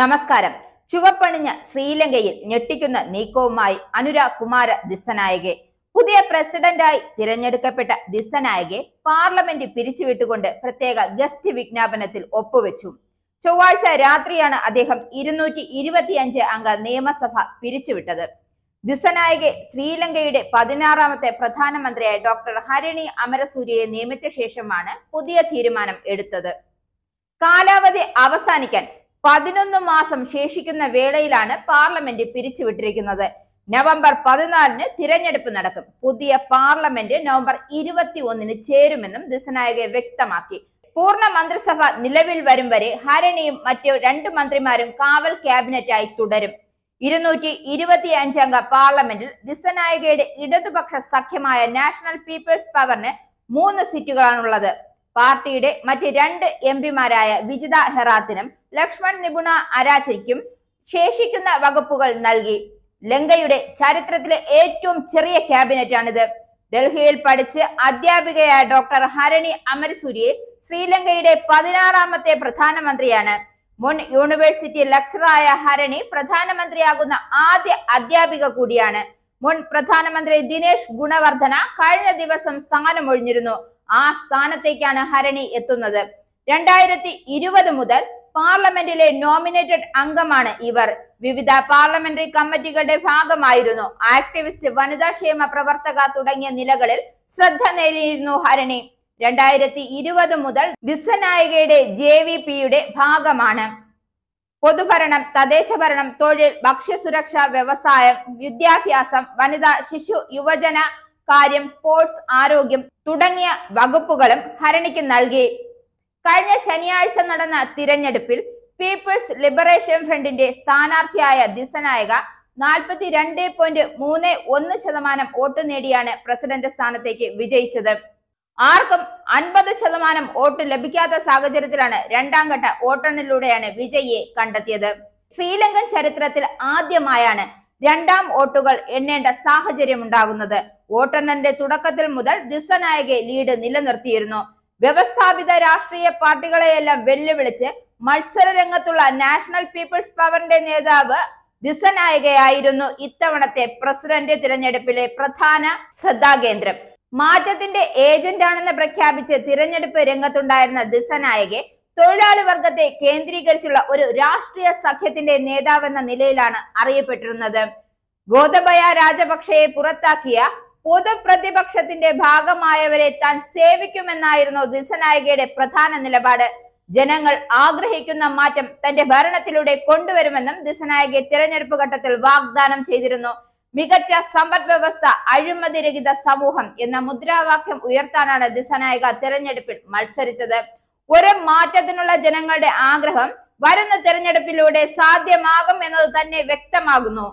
നമസ്കാരം ചുവപ്പണിഞ്ഞ ശ്രീലങ്കയിൽ ഞെട്ടിക്കുന്ന നീക്കവുമായി അനുരാഗ് കുമാര ദിസനായകെ പുതിയ പ്രസിഡന്റായി തിരഞ്ഞെടുക്കപ്പെട്ട ദിസനായകെ പാർലമെന്റ് പിരിച്ചുവിട്ടുകൊണ്ട് പ്രത്യേക ഗസ്റ്റ് വിജ്ഞാപനത്തിൽ ഒപ്പുവെച്ചു ചൊവ്വാഴ്ച രാത്രിയാണ് അദ്ദേഹം ഇരുന്നൂറ്റി ഇരുപത്തിയഞ്ച് അംഗ നിയമസഭ പിരിച്ചുവിട്ടത് ദിസനായകെ ശ്രീലങ്കയുടെ പതിനാറാമത്തെ പ്രധാനമന്ത്രിയായ ഡോക്ടർ ഹരിണി അമരസൂര്യയെ നിയമിച്ച ശേഷമാണ് പുതിയ തീരുമാനം എടുത്തത് കാലാവധി അവസാനിക്കാൻ പതിനൊന്ന് മാസം ശേഷിക്കുന്ന വേളയിലാണ് പാർലമെന്റ് പിരിച്ചുവിട്ടിരിക്കുന്നത് നവംബർ പതിനാലിന് തിരഞ്ഞെടുപ്പ് നടക്കും പുതിയ പാർലമെന്റ് നവംബർ ഇരുപത്തി ഒന്നിന് ചേരുമെന്നും ദിസനായകെ വ്യക്തമാക്കി പൂർണ്ണ മന്ത്രിസഭ നിലവിൽ വരും വരെ ഹരണിയും മറ്റു രണ്ട് മന്ത്രിമാരും കാവൽ ക്യാബിനറ്റായി തുടരും ഇരുന്നൂറ്റി ഇരുപത്തി അഞ്ചംഗ പാർലമെന്റിൽ ദിസനായകയുടെ ഇടതുപക്ഷ സഖ്യമായ നാഷണൽ പീപ്പിൾസ് പവറിന് മൂന്ന് സീറ്റുകളാണുള്ളത് പാർട്ടിയുടെ മറ്റ് രണ്ട് എം പിമാരായ വിജിത ഹെറാത്തിനും ലക്ഷ്മൺ നിപുണ അരാചയ്ക്കും ശേഷിക്കുന്ന വകുപ്പുകൾ നൽകി ലങ്കയുടെ ചരിത്രത്തിലെ ഏറ്റവും ചെറിയ ക്യാബിനറ്റാണിത് ഡൽഹിയിൽ പഠിച്ച് അധ്യാപികയായ ഡോക്ടർ ഹരണി അമരസൂര്യെ ശ്രീലങ്കയുടെ പതിനാറാമത്തെ പ്രധാനമന്ത്രിയാണ് മുൻ യൂണിവേഴ്സിറ്റി ലക്ചറായ ഹരണി പ്രധാനമന്ത്രിയാകുന്ന ആദ്യ അധ്യാപിക കൂടിയാണ് മുൻ പ്രധാനമന്ത്രി ദിനേശ് ഗുണവർദ്ധന കഴിഞ്ഞ ദിവസം സ്ഥാനം ഒഴിഞ്ഞിരുന്നു ആ സ്ഥാനത്തേക്കാണ് ഹരണി എത്തുന്നത് രണ്ടായിരത്തി ഇരുപത് മുതൽ പാർലമെന്റിലെ നോമിനേറ്റഡ് അംഗമാണ് ഇവർ വിവിധ പാർലമെന്ററി കമ്മിറ്റികളുടെ ഭാഗമായിരുന്നു ആക്ടിവിസ്റ്റ് വനിതാ ക്ഷേമ പ്രവർത്തക തുടങ്ങിയ നിലകളിൽ ശ്രദ്ധ നേടിയിരുന്നു ഹരണി രണ്ടായിരത്തി ഇരുപത് മുതൽ ദിസനായികയുടെ ജെ വി പിയുടെ ഭാഗമാണ് പൊതുഭരണം തദ്ദേശഭരണം തൊഴിൽ ഭക്ഷ്യസുരക്ഷ വ്യവസായം വിദ്യാഭ്യാസം വനിതാ ശിശു യുവജന കാര്യം സ്പോർട്സ് ആരോഗ്യം തുടങ്ങിയ വകുപ്പുകളും ഹരണിക്ക് നൽകി കഴിഞ്ഞ ശനിയാഴ്ച നടന്ന തിരഞ്ഞെടുപ്പിൽ പീപ്പിൾസ് ലിബറേഷൻ ഫ്രണ്ടിന്റെ സ്ഥാനാർത്ഥിയായ ദിസനായക രണ്ട് പോയിന്റ് മൂന്ന് ഒന്ന് ശതമാനം വോട്ട് നേടിയാണ് പ്രസിഡന്റ് സ്ഥാനത്തേക്ക് വിജയിച്ചത് ആർക്കും അൻപത് ശതമാനം വോട്ട് ലഭിക്കാത്ത സാഹചര്യത്തിലാണ് രണ്ടാം ഘട്ട വോട്ടെണ്ണലിലൂടെയാണ് വിജയിയെ കണ്ടെത്തിയത് ശ്രീലങ്കൻ ചരിത്രത്തിൽ ആദ്യമായാണ് രണ്ടാം വോട്ടുകൾ എണ്ണേണ്ട സാഹചര്യം ഉണ്ടാകുന്നത് വോട്ടെണ്ണലിന്റെ തുടക്കത്തിൽ മുതൽ ദിസനായകെ ലീഡ് നിലനിർത്തിയിരുന്നു വ്യവസ്ഥാപിത രാഷ്ട്രീയ പാർട്ടികളെയെല്ലാം വെല്ലുവിളിച്ച് മത്സര രംഗത്തുള്ള നാഷണൽ പീപ്പിൾസ് പവറിന്റെ നേതാവ് ദിസനായികയായിരുന്നു ഇത്തവണത്തെ പ്രസിഡന്റ് തിരഞ്ഞെടുപ്പിലെ പ്രധാന ശ്രദ്ധാകേന്ദ്രം മാറ്റത്തിന്റെ ഏജന്റ് ആണെന്ന് പ്രഖ്യാപിച്ച് തിരഞ്ഞെടുപ്പ് രംഗത്തുണ്ടായിരുന്ന ദിസനായികെ തൊഴിലാളി വർഗത്തെ കേന്ദ്രീകരിച്ചുള്ള ഒരു രാഷ്ട്രീയ സഖ്യത്തിന്റെ നേതാവെന്ന നിലയിലാണ് അറിയപ്പെട്ടിരുന്നത് ഗോതബയ രാജപക്ഷയെ പുറത്താക്കിയ പൊതുപ്രതിപക്ഷത്തിന്റെ ഭാഗമായവരെ താൻ സേവിക്കുമെന്നായിരുന്നു ദിസനായികയുടെ പ്രധാന നിലപാട് ജനങ്ങൾ ആഗ്രഹിക്കുന്ന മാറ്റം തന്റെ ഭരണത്തിലൂടെ കൊണ്ടുവരുമെന്നും ദിസനായികെ തിരഞ്ഞെടുപ്പ് ഘട്ടത്തിൽ വാഗ്ദാനം ചെയ്തിരുന്നു മികച്ച സമ്പദ് വ്യവസ്ഥ അഴിമതിരഹിത സമൂഹം എന്ന മുദ്രാവാക്യം ഉയർത്താനാണ് ദിസനായിക തിരഞ്ഞെടുപ്പിൽ മത്സരിച്ചത് ഒരു മാറ്റത്തിനുള്ള ജനങ്ങളുടെ ആഗ്രഹം വരുന്ന തിരഞ്ഞെടുപ്പിലൂടെ സാധ്യമാകും എന്നത് തന്നെ വ്യക്തമാകുന്നു